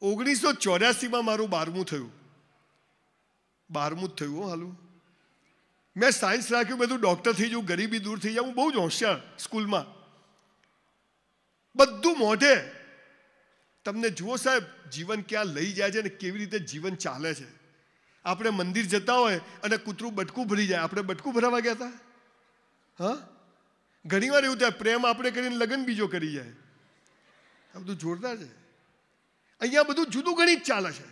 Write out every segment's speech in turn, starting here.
ઓગણીસો ચોર્યાસીમાં મારું બારમું થયું બારમું જ થયું હાલું મેં સાયન્સ રાખ્યું બધું ડૉક્ટર થઈ જવું ગરીબી દૂર થઈ જાય હું બહુ જ હોશિયાર સ્કૂલમાં બધું મોઢે તમને જુઓ સાહેબ જીવન ક્યાં લઈ જાય છે ને કેવી રીતે જીવન ચાલે છે આપણે મંદિર જતા હોય અને કૂતરું બટકું ભરી જાય આપણે બટકું ભરાવા ગયા હતા હા ઘણીવાર એવું થાય પ્રેમ આપણે કરીને લગ્ન બીજો કરી જાય આ બધું જોરદાર છે અહીંયા બધું જુદું ગણિત ચાલે છે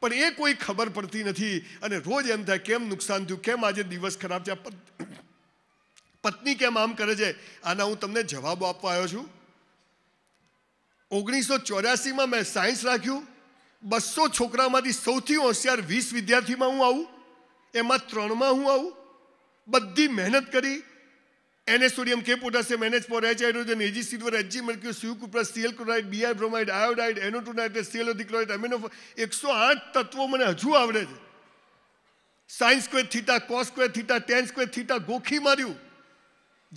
પણ એ કોઈ ખબર પડતી નથી અને રોજ એમ થાય કેમ નુકસાન થયું કેમ આજે દિવસ ખરાબ છે પત્ની કેમ આમ કરે છે આના હું તમને જવાબો આપવા આવ્યો છું ઓગણીસો ચોર્યાસીમાં મેં સાયન્સ રાખ્યું બસો છોકરામાંથી સૌથી હોશિયાર વીસ વિદ્યાર્થીમાં હું આવું એમાં ત્રણમાં હું આવું બધી મહેનત કરી N A sodium K potassium NH four H hydrogen AG silver HG mercury સીયુકુ plus CL chloride BR bromide iodide N O two nitrate સીએલોધિક્લોરાઇડ એમિનો એકસો આઠ તત્વો મને હજુ આવડે છે sine square theta cos square theta tan square theta ગોખી માર્યું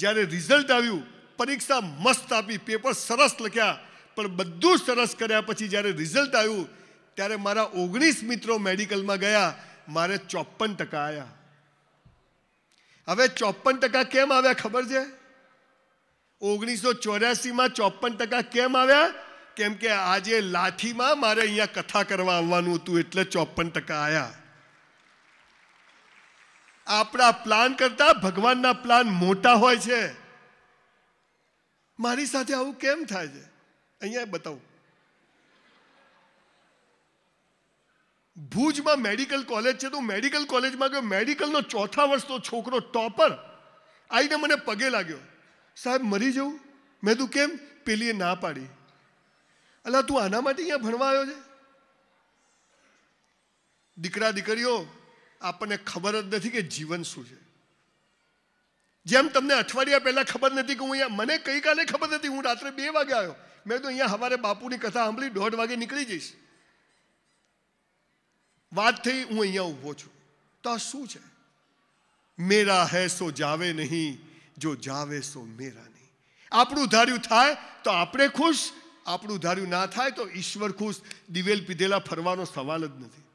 જ્યારે રિઝલ્ટ આવ્યું પરીક્ષા મસ્ત આપી પેપર સરસ લખ્યા પણ બધું સરસ કર્યા પછી જ્યારે રિઝલ્ટ આવ્યું ત્યારે મારા ઓગણીસ મિત્રો મેડિકલમાં ગયા મારે ચોપન ટકા આવ્યા હવે ચોપન ટકા કેમ આવ્યા ખબર છે ઓગણીસો ચોર્યાસીમાં ચોપન ટકા કેમ આવ્યા કેમ કે આજે લાઠીમાં મારે અહીંયા કથા કરવા આવવાનું હતું એટલે ચોપન ટકા આવ્યા આપણા પ્લાન કરતા ભગવાનના પ્લાન મોટા હોય છે મારી સાથે આવું કેમ થાય છે અહીંયા બતાવું ભુજમાં મેડિકલ કોલેજ છે તો મેડિકલ કોલેજમાં ગયો મેડિકલનો ચોથા વર્ષનો છોકરો ટોપર આવીને મને પગે લાગ્યો સાહેબ મરી જવું મેં તું કેમ પેલીએ ના પાડી અલા તું આના માટે અહીંયા ભણવા આવ્યો છે દીકરા દીકરીઓ આપણને ખબર જ નથી કે જીવન શું છે જેમ તમને અઠવાડિયા પહેલાં ખબર નથી કે હું અહીંયા મને ગઈકાલે ખબર નથી હું રાત્રે બે વાગે આવ્યો મેં તો અહીંયા સવારે બાપુની કથા સાંભળી દોઢ વાગે નીકળી જઈશ વાત થઈ હું અહીંયા ઊભો છું તો આ શું છે મેરા હે સો જાવે નહીં જો જાવે સો મેરા નહીં આપણું ધાર્યું થાય તો આપણે ખુશ આપણું ધાર્યું ના થાય તો ઈશ્વર ખુશ દિવેલ પીધેલા ફરવાનો સવાલ જ નથી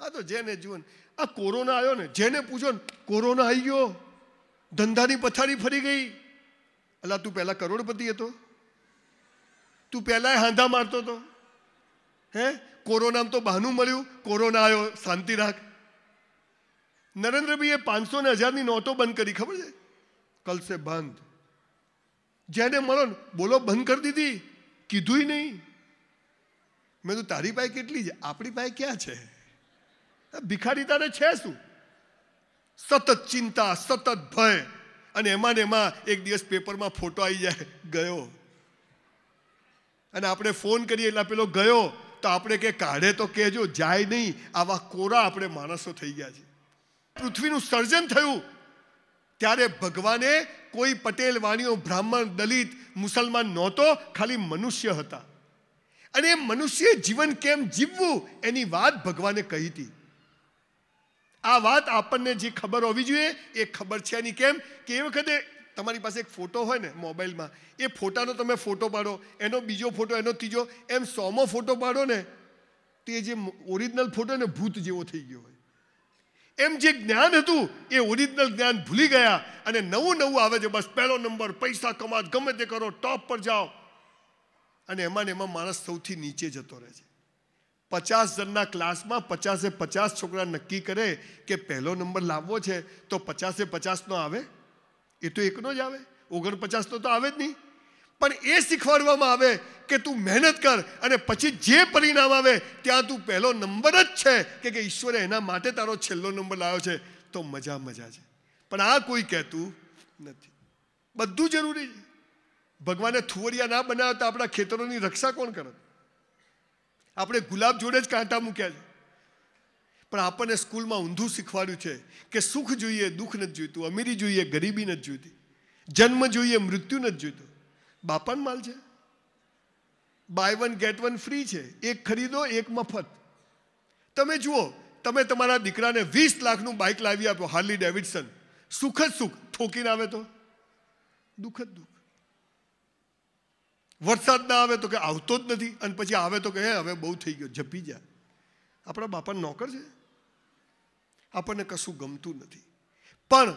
હા તો જેને જુઓ આ કોરોના આવ્યો ને જેને પૂછો ને કોરોના આવી ગયો ધંધાની પથારી ફરી ગઈ અલા તું પહેલાં કરોડપતિ હતો તું પહેલાં હાંધા મારતો હતો હે કોરોનામાં તો બહાનું મળ્યું કોરોના આવ્યો શાંતિ રાખ નરેન્દ્રભાઈએ પાંચસો ને હજારની નોટો બંધ કરી ખબર છે કલસે બંધ જેને મળો ને બોલો બંધ કરી દીધી કીધું નહીં મેં તો તારી પાસે કેટલી છે આપણી પાસે ક્યાં છે ભિખારી તારે છે શું સતત ચિંતા સતત ભય અને એમાં ને એમાં એક દિવસ પેપરમાં ફોટો આવી જાય ગયો અને આપણે ફોન કરીએ એટલે પેલો ગયો તો આપણે કે કાઢે તો કહેજો જાય નહીં આવા કોરા આપણે માણસો થઈ ગયા છે પૃથ્વીનું સર્જન થયું ત્યારે ભગવાને કોઈ પટેલ વાણીઓ બ્રાહ્મણ દલિત મુસલમાન નહોતો ખાલી મનુષ્ય હતા અને એ મનુષ્ય જીવન કેમ જીવવું એની વાત ભગવાને કહી હતી આ વાત આપણને જે ખબર હોવી જોઈએ એ ખબર છે એની કેમ કે એ વખતે તમારી પાસે એક ફોટો હોય ને મોબાઈલમાં એ ફોટાનો તમે ફોટો પાડો એનો બીજો ફોટો એનો ત્રીજો એમ સોમો ફોટો પાડો ને તો એ જે ઓરિજિનલ ફોટો ને ભૂત જેવો થઈ ગયો હોય એમ જે જ્ઞાન હતું એ ઓરિજિનલ જ્ઞાન ભૂલી ગયા અને નવું નવું આવે છે બસ પહેલો નંબર પૈસા કમાત ગમે તે કરો ટોપ પર જાઓ અને એમાં ને એમાં માણસ સૌથી નીચે જતો રહે છે પચાસ જણના ક્લાસમાં પચાસે પચાસ છોકરા નક્કી કરે કે પહેલો નંબર લાવવો છે તો પચાસે પચાસનો આવે એ તો એકનો જ આવે ઓગણપચાસ તો આવે જ નહીં પણ એ શીખવાડવામાં આવે કે તું મહેનત કર અને પછી જે પરિણામ આવે ત્યાં તું પહેલો નંબર જ છે કે કે ઈશ્વરે એના માટે તારો છેલ્લો નંબર લાવ્યો છે તો મજા મજા છે પણ આ કોઈ કહેતું નથી બધું જરૂરી છે ભગવાને થુવરિયા ના બનાવ્યા તો આપણા ખેતરોની રક્ષા કોણ કરે આપણે ગુલાબ જોડે જ કાંટા મૂક્યા છે પણ આપણને સ્કૂલમાં ઊંધું શીખવાડ્યું છે કે સુખ જોઈએ દુઃખ નથી જોઈતું અમીરી જોઈએ ગરીબી નથી જોઈતી જન્મ જોઈએ મૃત્યુ નથી જોઈતું બાપાન માલ છે buy one get one free છે એક ખરીદો એક મફત તમે જુઓ તમે તમારા દીકરાને વીસ લાખનું બાઇક લાવી આપ્યો હાર્લી ડેવિડસન સુખ જ સુખ ઠોકીને આવે તો દુઃખ જ દુઃખ વરસાદ ના આવે તો કે આવતો જ નથી અને પછી આવે તો કે હે હવે બહુ થઈ ગયો ઝપી જાય આપણા બાપા નોકર છે આપણને કશું ગમતું નથી પણ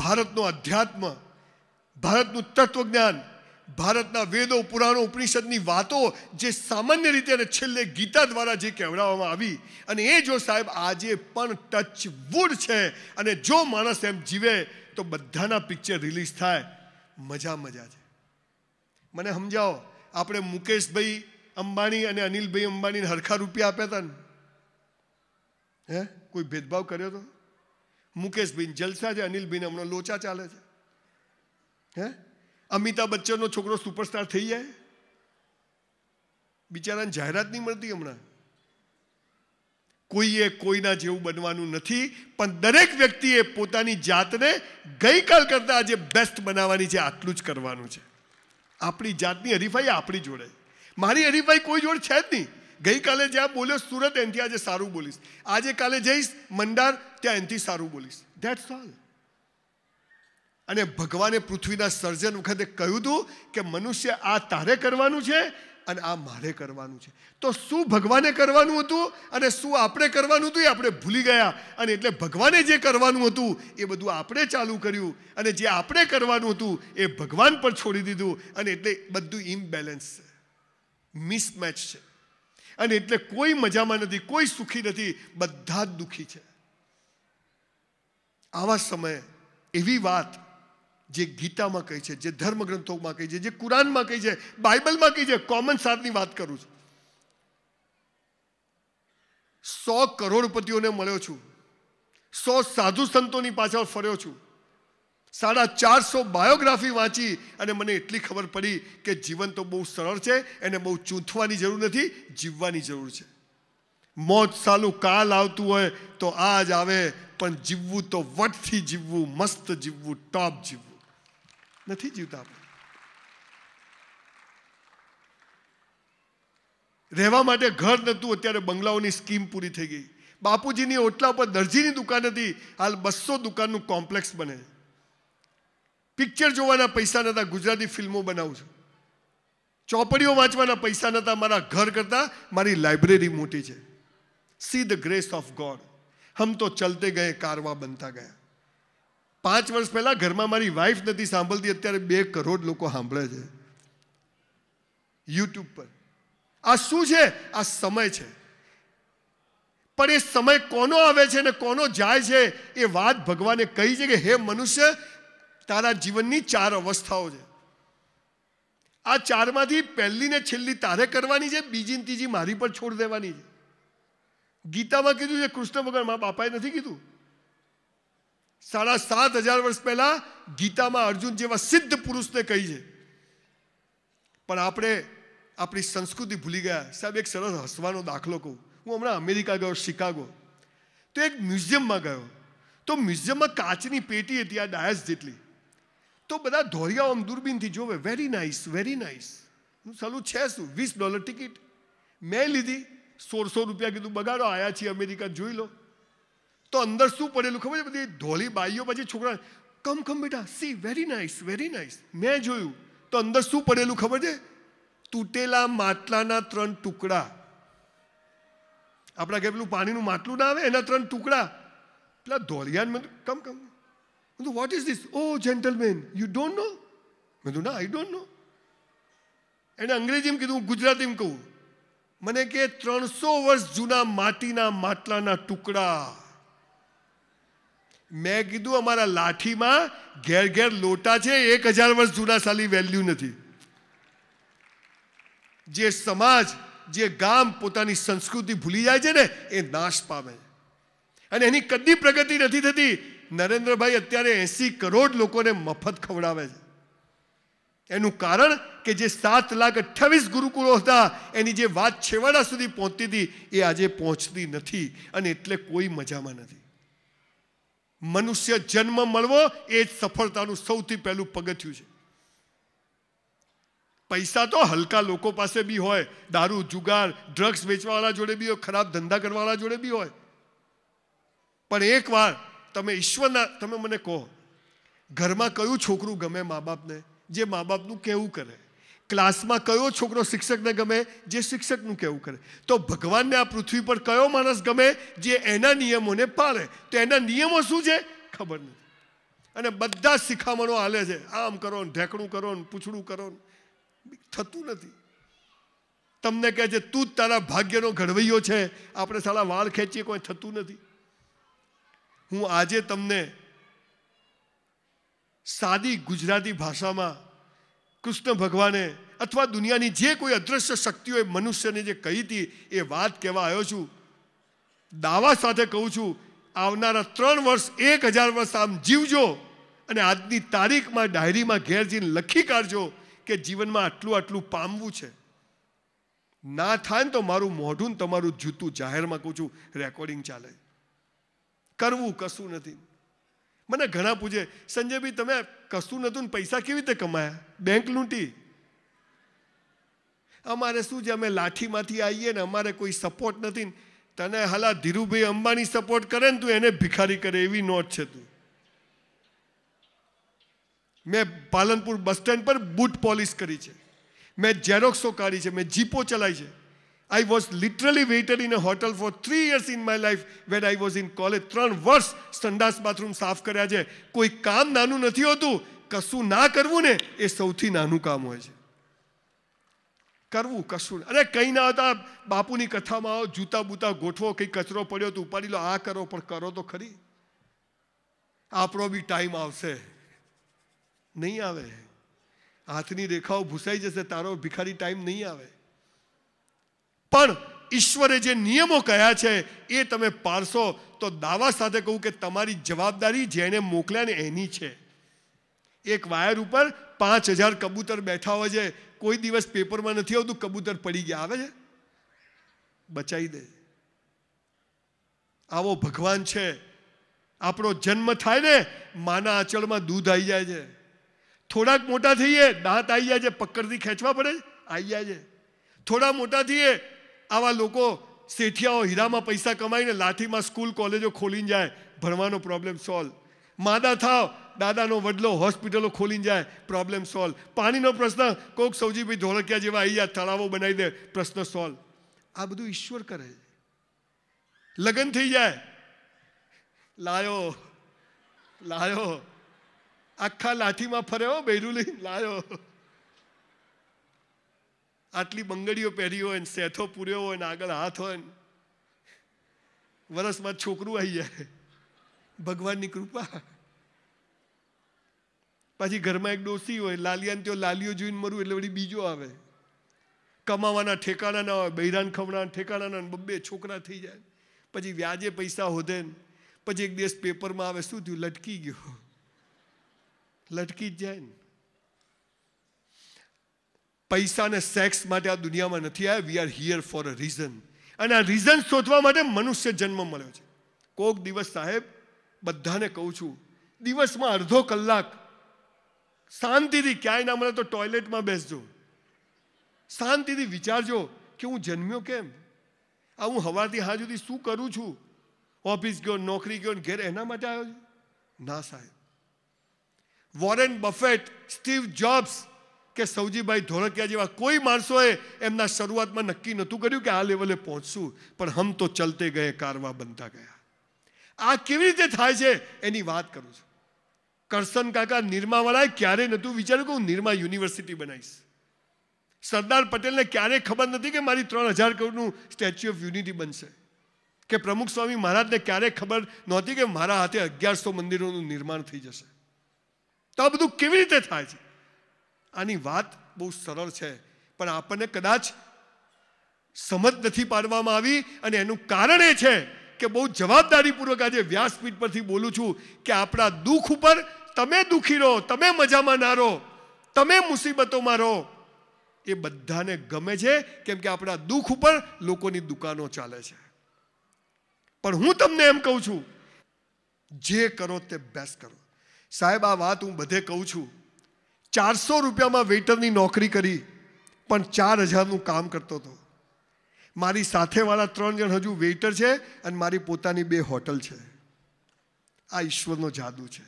ભારતનો અધ્યાત્મ ભારતનું તત્વજ્ઞાન ભારતના વેદો પુરાણો ઉપનિષદની વાતો જે સામાન્ય રીતે અને છેલ્લે ગીતા દ્વારા જે કહેવડાવવામાં આવી અને એ જો સાહેબ આજે પણ ટચ વુડ છે અને જો માણસ એમ જીવે તો બધાના પિક્ચર રિલીઝ થાય મજા મજા છે મને સમજાવો આપણે મુકેશભાઈ અંબાણી અને અનિલભાઈ અંબાણીને હરખા રૂપિયા આપ્યા હતા ને હે કોઈ ભેદભાવ કર્યો હતો મુકેશભાઈ જલસા છે અનિલભાઈને હમણાં લોચા ચાલે છે હે અમિતાભ બચ્ચનનો છોકરો સુપરસ્ટાર થઈ જાય બિચારાને જાહેરાત નહીં મળતી હમણાં કોઈએ કોઈના જેવું બનવાનું નથી પણ દરેક વ્યક્તિએ પોતાની જાતને ગઈકાલ કરતાં આજે બેસ્ટ બનાવવાની છે આટલું જ કરવાનું છે આપણી જાતની હરીફાઈ આપણી જોડે મારી હરીફાઈ કોઈ જોડે છે જ નહીં ગઈકાલે જ્યાં બોલ્યો સુરત એનથી આજે સારું બોલીશ આજે કાલે જઈશ મંડાર ત્યાં એનથી સારું બોલીશ ધેટ્સ ઓલ અને ભગવાને પૃથ્વીના સર્જન વખતે કહ્યું હતું કે મનુષ્ય આ તારે કરવાનું છે અને આ મારે કરવાનું છે તો શું ભગવાને કરવાનું હતું અને શું આપણે કરવાનું હતું એ આપણે ભૂલી ગયા અને એટલે ભગવાને જે કરવાનું હતું એ બધું આપણે ચાલુ કર્યું અને જે આપણે કરવાનું હતું એ ભગવાન પર છોડી દીધું અને એટલે બધું ઇમ્બેલેન્સ છે મિસમેચ છે અને એટલે કોઈ મજામાં નથી કોઈ સુખી નથી બધા જ દુઃખી છે આવા સમયે એવી વાત જે ગીતામાં કહી છે જે ધર્મગ્રંથોમાં કહી છે જે કુરાનમાં કહી છે બાઇબલમાં કહી છે કોમન સારની વાત કરું છું સો કરોડપતિઓને મળ્યો છું સો સાધુ સંતોની પાછળ ફર્યો છું સાડા ચારસો બાયોગ્રાફી વાંચી અને મને એટલી ખબર પડી કે જીવન તો બહુ સરળ છે એને બહુ ચૂંથવાની જરૂર નથી જીવવાની જરૂર છે મોત સાલું કાલ આવતું હોય તો આ જ આવે પણ જીવવું તો વટથી જીવવું મસ્ત જીવવું ટોપ જીવવું નથી જીવતા આપણે રહેવા માટે ઘર નહોતું અત્યારે બંગલાઓની સ્કીમ પૂરી થઈ ગઈ બાપુજીની ઓટલા પર દરજીની દુકાન હતી હાલ બસો દુકાનનું કોમ્પ્લેક્સ બને છે પિક્ચર જોવાના પૈસા નહોતા ગુજરાતી ફિલ્મો બનાવું છું ચોપડીઓ વાંચવાના પૈસા નહોતા મારા ઘર કરતાં મારી લાઇબ્રેરી મોટી છે see the grace of God હમ તો ચલતે ગયે કારવા બનતા ગયા પાંચ વર્ષ પહેલાં ઘરમાં મારી વાઈફ નથી સાંભળતી અત્યારે બે કરોડ લોકો સાંભળે છે યુટ્યુબ પર આ શું છે આ સમય છે પણ એ સમય કોનો આવે છે ને કોનો જાય છે એ વાત ભગવાને કહી છે કે હે મનુષ્ય તારા જીવનની ચાર અવસ્થાઓ છે આ ચારમાંથી પહેલી ને છેલ્લી તારે કરવાની છે બીજી ને ત્રીજી મારી પર છોડ દેવાની છે ગીતામાં કીધું છે કૃષ્ણ ભગવાન મા બાપાએ નથી કીધું સાડા સાત હજાર વર્ષ પહેલાં ગીતામાં અર્જુન જેવા સિદ્ધ પુરુષને કહી છે પણ આપણે આપણી સંસ્કૃતિ ભૂલી ગયા સાહેબ એક સરસ હસવાનો દાખલો કહું હું હમણાં અમેરિકા ગયો શિકાગો તો એક મ્યુઝિયમમાં ગયો તો મ્યુઝિયમમાં કાચની પેટી હતી આ ડાયસ જેટલી તો બધા ધોરિયાઓ આમ દૂરબીનથી જોવે વેરી નાઇસ વેરી નાઇસ હું સાલું છે શું વીસ ડોલર ટિકિટ મેં લીધી સોળસો રૂપિયા કીધું બગાડો આવ્યા છીએ અમેરિકા જોઈ લો તો અંદર શું પડેલું ખબર છે બધી ધોળી બાઈઓ પછી છોકરા કમ કમ બેટા see very nice very nice મેં જોયું તો અંદર શું પડેલું ખબર છે તૂટેલા માટલાના ત્રણ ટુકડા આપણા કે પેલું પાણીનું માટલું ના આવે એના ત્રણ ટુકડા પેલા ધોળિયાને come come what is this oh gentleman you don't know મેં કીધું ના આઈ ડોન્ટ નો એણે અંગ્રેજીમાં કીધું હું ગુજરાતીમાં કહું મને કે ત્રણસો વર્ષ જૂના માટીના માટલાના ટુકડા મેં કીધું અમારા લાઠીમાં ઘેર ઘેર લોટા છે એક હજાર વર્ષ જૂના સાલી વેલ્યુ નથી જે સમાજ જે ગામ પોતાની સંસ્કૃતિ ભૂલી જાય છે ને એ નાશ પામે અને એની કદી પ્રગતિ નથી થતી નરેન્દ્રભાઈ અત્યારે એંસી કરોડ લોકોને મફત ખવડાવે છે એનું કારણ કે જે સાત લાખ અઠ્યાવીસ ગુરુકુળો હતા એની જે વાત છેવાડા સુધી પહોંચતી હતી એ આજે પહોંચતી નથી અને એટલે કોઈ મજામાં નથી મનુષ્ય જન્મ મળવો એ જ સફળતાનું સૌથી પહેલું પગથિયું છે પૈસા તો હલકા લોકો પાસે બી હોય દારૂ જુગાર ડ્રગ્સ વેચવાવાળા જોડે બી હોય ખરાબ ધંધા કરવાવાળા જોડે બી હોય પણ એકવાર તમે ઈશ્વરના તમે મને કહો ઘરમાં કયું છોકરું ગમે મા બાપને જે મા બાપનું કેવું કરે ક્લાસમાં કયો છોકરો શિક્ષકને ગમે જે શિક્ષકનું કેવું કરે તો ભગવાનને આ પૃથ્વી પર કયો માણસ ગમે જે એના નિયમોને પાળે તો એના નિયમો શું છે ખબર નથી અને બધા જ શિખામણો હાલે છે આમ કરો ને ઢેકણું કરો ને પૂછડું કરો ને થતું નથી તમને કહે છે તું જ તારા ભાગ્યનો ઘડવૈયો છે આપણે સાલા વાળ ખેંચીએ કોઈ થતું નથી હું આજે તમને સાદી ગુજરાતી ભાષામાં કૃષ્ણ ભગવાને અથવા દુનિયાની જે કોઈ અદ્રશ્ય શક્તિઓએ મનુષ્યને જે કહી હતી એ વાત કહેવા આવ્યો છું દાવા સાથે કહું છું આવનારા ત્રણ વર્ષ એક હજાર વર્ષ આમ જીવજો અને આજની તારીખમાં ડાયરીમાં ઘેર જઈને લખી કાઢજો કે જીવનમાં આટલું આટલું પામવું છે ના થાય ને તો મારું મોઢું તમારું જૂતું જાહેરમાં કહું છું રેકોર્ડિંગ ચાલે કરવું કશું નથી મને ઘણા પૂછે સંજયભાઈ તમે કશું નહોતું ને પૈસા કેવી રીતે કમાયા બેંક લૂંટી અમારે શું છે અમે લાઠીમાંથી આવીએ ને અમારે કોઈ સપોર્ટ નથી ને તને હાલા ધીરુભાઈ અંબાણી સપોર્ટ કરે ને તું એને ભિખારી કરે એવી નોટ છે તું મેં પાલનપુર બસ સ્ટેન્ડ પર બુટ પોલિશ કરી છે મેં ઝેરોક્સો કાઢી છે મેં જીપો ચલાવી છે I was literally waited in a hotel for three years in my life when I was in college. ત્રણ વર્ષ સંડાસ બાથરૂમ સાફ કર્યા છે કોઈ કામ નાનું નથી હોતું કશું ના કરવું ને એ સૌથી નાનું કામ હોય છે કરવું કશું અરે કંઈ ના હતા બાપુની કથામાં આવો જૂતા બૂતા ગોઠવો કંઈ કચરો પડ્યો તો ઉપાડી લો આ કરો પણ કરો તો ખરી આપણો બી ટાઈમ આવશે નહીં આવે હાથની રેખાઓ ભૂસાઈ જશે તારો ભિખારી ટાઈમ નહીં આવે પણ ઈશ્વરે જે નિયમો કયા છે એ તમે પાળશો તો દાવા સાથે કહું કે તમારી જવાબદારી જેને મોકલ્યા ને એની છે એક વાયર ઉપર પાંચ હજાર કબૂતર બેઠા હોય છે કોઈ દિવસ પેપરમાં નથી આવતું કબૂતર પડી ગયા આવે છે બચાવી દે આવો ભગવાન છે આપણો જન્મ થાય ને માના આંચળમાં દૂધ આવી જાય છે થોડાક મોટા થઈએ દાંત આવી જાય છે પકડથી ખેંચવા પડે આવી જાય છે થોડા મોટા થઈએ આવા લોકો શેઠિયાઓ હીરામાં પૈસા કમાઈને લાઠીમાં સ્કૂલ કોલેજો ખોલીને જાય ભણવાનો પ્રોબ્લેમ સોલ્વ માદા થાવ દાદાનો વડલો હોસ્પિટલો ખોલીને જાય પ્રોબ્લેમ સોલ્વ પાણીનો પ્રશ્ન કોક સૌજીભાઈ ધોળકિયા જેવા અહીંયા તળાવો બનાવી દે પ્રશ્ન સોલ્વ આ બધું ઈશ્વર કરે છે લગ્ન થઈ જાય લાયો લાયો આખા લાઠીમાં ફર્યો બૈરુલી લાયો આટલી બંગડીઓ પહેરી હોય ને સેથો પૂર્યો હોય ને આગળ હાથ હોય ને વરસમાં છોકરું આવી જાય ભગવાનની કૃપા પછી ઘરમાં એક ડોસી હોય લાલિયાને ત્યાં લાલીઓ જોઈને મરું એટલે વળી બીજો આવે કમાવાના ઠેકાણા ના હોય બૈરાન ખવડાના ઠેકાણા ના બબ્બે છોકરા થઈ જાય પછી વ્યાજે પૈસા હોધે પછી એક દિવસ પેપરમાં આવે શું થયું લટકી ગયો લટકી જ જાય ને પૈસા અને સેક્સ માટે આ દુનિયામાં નથી આવ્યા we are here for a reason અને આ રીઝન શોધવા માટે મનુષ્ય જન્મ મળ્યો છે કોક દિવસ સાહેબ બધાને કહું છું દિવસમાં અડધો કલાક શાંતિથી ક્યાંય ના મળે તો ટોયલેટમાં બેસજો શાંતિથી વિચારજો કે હું જન્મ્યો કેમ આ હું હવાથી હા સુધી શું કરું છું ઓફિસ ગયો નોકરી ગયો ઘેર એના માટે આવ્યો છું ના સાહેબ વોરેન બફેટ સ્ટીવ જોબ્સ કે સૌજીભાઈ ધોળકિયા જેવા કોઈ માણસોએ એમના શરૂઆતમાં નક્કી નહોતું કર્યું કે આ લેવલે પહોંચશું પણ હમ તો ચલતે ગયે કારવા બનતા ગયા આ કેવી રીતે થાય છે એની વાત કરું છું કરસન કાકા નિરમાવાળાએ ક્યારે નહોતું વિચાર્યું કે હું નિરમા યુનિવર્સિટી બનાવીશ સરદાર પટેલને ક્યારે ખબર નથી કે મારી ત્રણ હજાર કરોડનું સ્ટેચ્યુ ઓફ યુનિટી બનશે કે પ્રમુખ સ્વામી મહારાજને ક્યારે ખબર નહોતી કે મારા હાથે અગિયારસો મંદિરોનું નિર્માણ થઈ જશે તો આ બધું કેવી રીતે થાય છે આની વાત બહુ સરળ છે પણ આપણને કદાચ સમજ નથી પાડવામાં આવી અને એનું કારણ એ છે કે બહુ જવાબદારીપૂર્વક આજે વ્યાસપીઠ પરથી બોલું છું કે આપણા દુઃખ ઉપર તમે દુઃખી રહો તમે મજામાં ના રહો તમે મુસીબતોમાં રહો એ બધાને ગમે છે કેમ કે આપણા દુઃખ ઉપર લોકોની દુકાનો ચાલે છે પણ હું તમને એમ કહું છું જે કરો તે બેસ્ટ કરો સાહેબ આ વાત હું બધે કહું છું ચારસો રૂપિયામાં વેઇટરની નોકરી કરી પણ ચાર હજારનું કામ કરતો હતો મારી સાથેવાળા ત્રણ જણ હજુ વેઇટર છે અને મારી પોતાની બે હોટલ છે આ ઈશ્વરનો જાદુ છે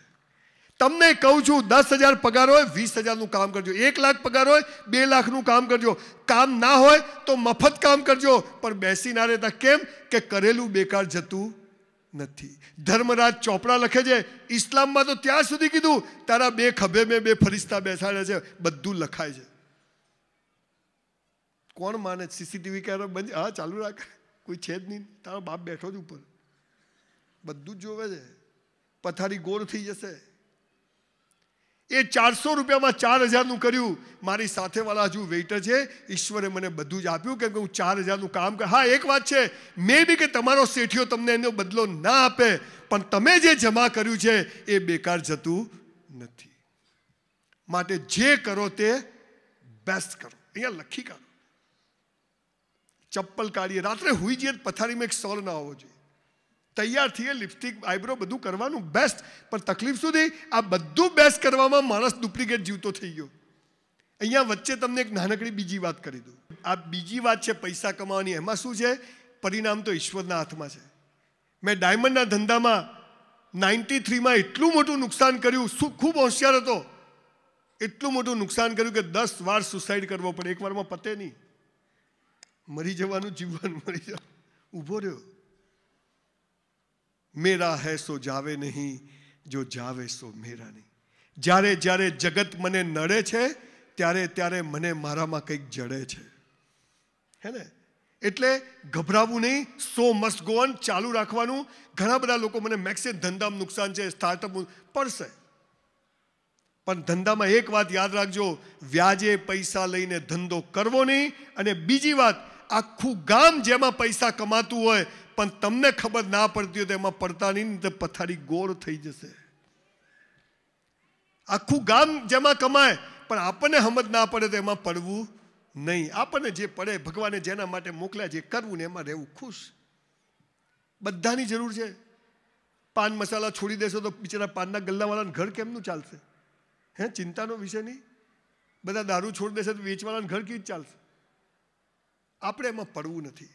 તમને કહું છું દસ હજાર પગાર હોય વીસ હજારનું કામ કરજો એક લાખ પગાર હોય બે લાખનું કામ કરજો કામ ના હોય તો મફત કામ કરજો પણ બેસી ના રહેતા કેમ કે કરેલું બેકાર જતું નથી ધર્મરાજ ચોપડા લખે છે ઇસ્લામમાં તો ત્યાં સુધી કીધું તારા બે ખભે મેં બે ફરિશ્તા બેસાડ્યા છે બધું લખાય છે કોણ માને સીસીટીવી કેમેરા બંધ હા ચાલુ રાખે કોઈ છે જ નહીં તારો બાપ બેઠો જ ઉપર બધું જ જોવે છે પથારી ગોળ થઈ જશે એ ચારસો રૂપિયામાં ચાર હજારનું કર્યું મારી સાથેવાળા હજુ વેઇટર છે ઈશ્વરે મને બધું જ આપ્યું કેમ કે હું ચાર હજારનું કામ કર હા એક વાત છે મેં બી કે તમારો શેઠિયો તમને એનો બદલો ના આપે પણ તમે જે જમા કર્યું છે એ બેકાર જતું નથી માટે જે કરો તે બેસ્ટ કરો અહીંયા લખી કાઢો ચપ્પલ કાઢીએ રાત્રે હુઈ જઈએ પથારીમાં એક સોર ના હોવો જોઈએ તૈયાર થઈએ લિપસ્ટિક આઈબ્રો બધું કરવાનું બેસ્ટ પણ તકલીફ સુધી આ બધું બેસ્ટ કરવામાં માણસ ડુપ્લિકેટ જીવતો થઈ ગયો અહીંયા વચ્ચે તમને એક નાનકડી બીજી વાત કરી દઉં આ બીજી વાત છે પૈસા કમાવાની એમાં શું છે પરિણામ તો ઈશ્વરના હાથમાં છે મેં ડાયમંડના ધંધામાં નાઇન્ટી થ્રીમાં એટલું મોટું નુકસાન કર્યું શું ખૂબ હોશિયાર હતો એટલું મોટું નુકસાન કર્યું કે દસ વાર સુસાઇડ કરવો પડે એક વારમાં પતે નહીં મરી જવાનું જીવન મરી જવાનું ઊભો રહ્યો મેરા હૈ સો જાવે નહીં જો જાવે સો મેરા નહીં જ્યારે જ્યારે જગત મને નડે છે ત્યારે ત્યારે મને મારામાં કંઈક જડે છે હે ને એટલે ગભરાવું નહીં સો મસ્ટ ગો ઓન ચાલુ રાખવાનું ઘણા બધા લોકો મને મેક્સે ધંધામાં નુકસાન છે સ્ટાર્ટઅપ પડશે પણ ધંધામાં એક વાત યાદ રાખજો વ્યાજે પૈસા લઈને ધંધો કરવો નહીં અને બીજી વાત આખું ગામ જેમાં પૈસા કમાતું હોય પણ તમને ખબર ના પડતી હોય તો એમાં પડતાની તો પથારી ગોળ થઈ જશે આખું ગામ જેમાં કમાય પણ આપણને હમજ ના પડે તો એમાં પડવું નહીં આપણને જે પડે ભગવાને જેના માટે મોકલ્યા જે કરવું ને એમાં રહેવું ખુશ બધાની જરૂર છે પાન મસાલા છોડી દેશો તો બિચારા પાનના ગલ્લાવાળાનું ઘર કેમનું ચાલશે હે ચિંતાનો વિષય નહીં બધા દારૂ છોડી દેશે તો વેચવાળાનું ઘર કેવી ચાલશે આપણે એમાં પડવું નથી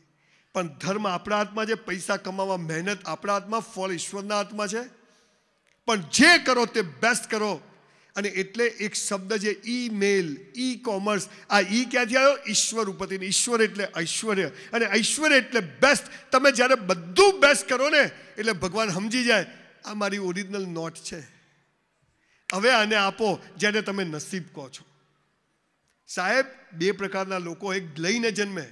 પણ ધર્મ આપણા હાથમાં છે પૈસા કમાવા મહેનત આપણા હાથમાં ફળ ઈશ્વરના હાથમાં છે પણ જે કરો તે બેસ્ટ કરો અને એટલે એક શબ્દ છે ઈ મેલ ઈ કોમર્સ આ ઈ ક્યાંથી આવ્યો ઈશ્વર ઉપરથી ઈશ્વર એટલે ઐશ્વર્ય અને ઐશ્વર્ય એટલે બેસ્ટ તમે જ્યારે બધું બેસ્ટ કરો ને એટલે ભગવાન સમજી જાય આ મારી ઓરિજિનલ નોટ છે હવે આને આપો જેને તમે નસીબ કહો છો સાહેબ બે પ્રકારના લોકો એક લઈને જન્મે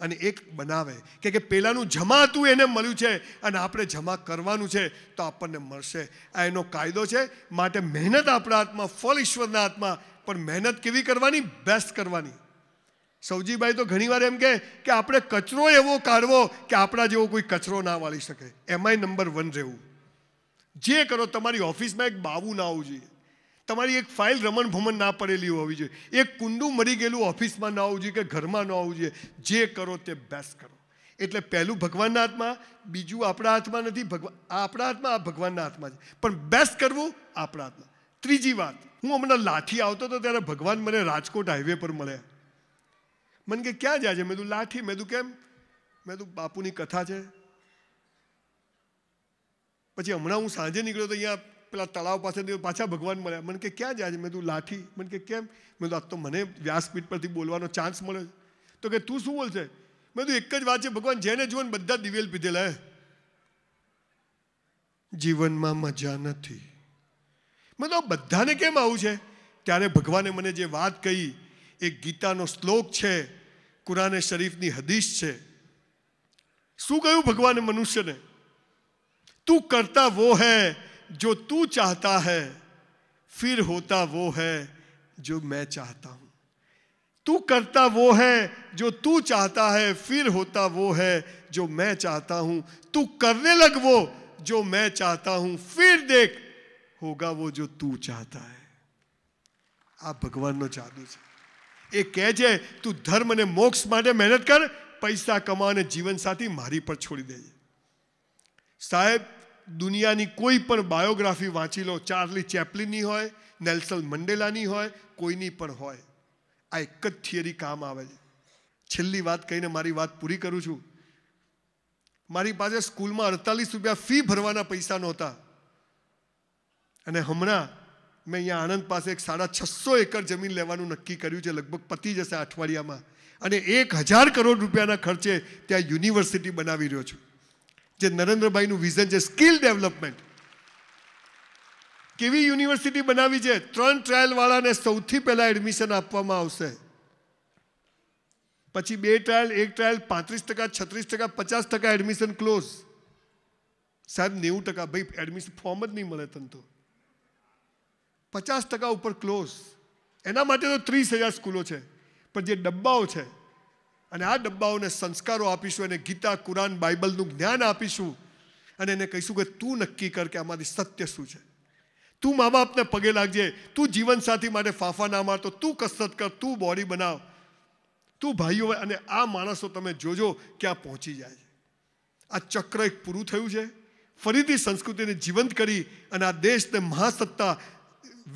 અને એક બનાવે કે કે પહેલાંનું જમા જમાતું એને મળ્યું છે અને આપણે જમા કરવાનું છે તો આપણને મળશે આ એનો કાયદો છે માટે મહેનત આપણા હાથમાં ફળ ઈશ્વરના હાથમાં પણ મહેનત કેવી કરવાની બેસ્ટ કરવાની સૌજીભાઈ તો ઘણીવાર એમ કહે કે આપણે કચરો એવો કાઢવો કે આપણા જેવો કોઈ કચરો ના વાળી શકે એમાંય નંબર વન રહેવું જે કરો તમારી ઓફિસમાં એક બાવું ના આવવું જોઈએ તમારી એક ફાઇલ રમણ ભમણ ના પડેલી હોવી જોઈએ એક કુંડું મરી ગયેલું ઓફિસમાં ન આવવું જોઈએ કે ઘરમાં ન આવવું જોઈએ જે કરો તે બેસ્ટ કરો એટલે પહેલું ભગવાનના હાથમાં બીજું આપણા હાથમાં નથી ભગવાન આપણા હાથમાં આ ભગવાનના હાથમાં છે પણ બેસ્ટ કરવું આપણા હાથમાં ત્રીજી વાત હું હમણાં લાઠી આવતો હતો ત્યારે ભગવાન મને રાજકોટ હાઈવે પર મળ્યા મને કે ક્યાં જાય છે મેં તું લાઠી મેં તું કેમ મેં તું બાપુની કથા છે પછી હમણાં હું સાંજે નીકળ્યો તો અહીંયા પેલા તળાવ પાસેથી પાછા ભગવાન મળ્યા મને કે ક્યાં જાય મેં તું લાઠી મને કે કેમ મેં આ તો મને વ્યાસપીઠ પરથી બોલવાનો ચાન્સ મળ્યો તો કે તું શું બોલશે મેં તું એક જ વાત છે ભગવાન જેને જુઓ બધા દિવેલ પીધેલા જીવનમાં મજા નથી મેં તો બધાને કેમ આવું છે ત્યારે ભગવાને મને જે વાત કહી એ ગીતાનો શ્લોક છે કુરાને શરીફની હદીશ છે શું કહ્યું ભગવાને મનુષ્યને તું કરતા વો હૈ जो तू चाहता है फिर होता वो है जो मैं चाहता हूं तू करता वो है जो तू चाहता है फिर होता वो है जो मैं चाहता हूं तू करने लग वो जो मैं चाहता हूं फिर देख होगा वो जो तू चाहता है આ भगवान नो છે एक कह છે तू धर्म ने मोक्ष માટે मेहनत कर पैसा कमाने जीवन साथी मारी पर छोड़ी दे साहेब દુનિયાની કોઈ પણ બાયોગ્રાફી વાંચી લો ચાર્લી ચેપલીની હોય નેલ્સન મંડેલાની હોય કોઈની પણ હોય આ એક જ થિયરી કામ આવે છે છેલ્લી વાત કહીને મારી વાત પૂરી કરું છું મારી પાસે સ્કૂલમાં અડતાલીસ રૂપિયા ફી ભરવાના પૈસા નહોતા અને હમણાં મેં અહીંયા આણંદ પાસે એક સાડા છસો એકર જમીન લેવાનું નક્કી કર્યું છે લગભગ પતી જશે અઠવાડિયામાં અને એક હજાર કરોડ રૂપિયાના ખર્ચે ત્યાં યુનિવર્સિટી બનાવી રહ્યો છું જે નરેન્દ્રભાઈનું વિઝન છે સ્કિલ ડેવલપમેન્ટ કેવી યુનિવર્સિટી બનાવી છે ત્રણ ટ્રાયલવાળાને સૌથી પહેલાં એડમિશન આપવામાં આવશે પછી બે ટ્રાયલ એક ટ્રાયલ પાંત્રીસ ટકા છત્રીસ ટકા પચાસ ટકા એડમિશન ક્લોઝ સાહેબ નેવું ટકા ભાઈ એડમિશન ફોર્મ જ નહીં મળે તને તો પચાસ ટકા ઉપર ક્લોઝ એના માટે તો ત્રીસ હજાર સ્કૂલો છે પણ જે ડબ્બાઓ છે અને આ ડબ્બાઓને સંસ્કારો આપીશું એને ગીતા કુરાન બાઇબલનું જ્ઞાન આપીશું અને એને કહીશું કે તું નક્કી કર કે આમાંથી સત્ય શું છે તું મા બાપને પગે લાગજે તું જીવનસાથી માટે ફાંફા ના મારતો તું કસરત કર તું બોડી બનાવ તું ભાઈઓ અને આ માણસો તમે જોજો ક્યાં પહોંચી જાય છે આ ચક્ર એક પૂરું થયું છે ફરીથી સંસ્કૃતિને જીવંત કરી અને આ દેશને મહાસત્તા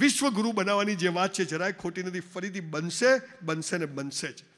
વિશ્વગુરુ બનાવવાની જે વાત છે જરાય ખોટી નથી ફરીથી બનશે બનશે ને બનશે જ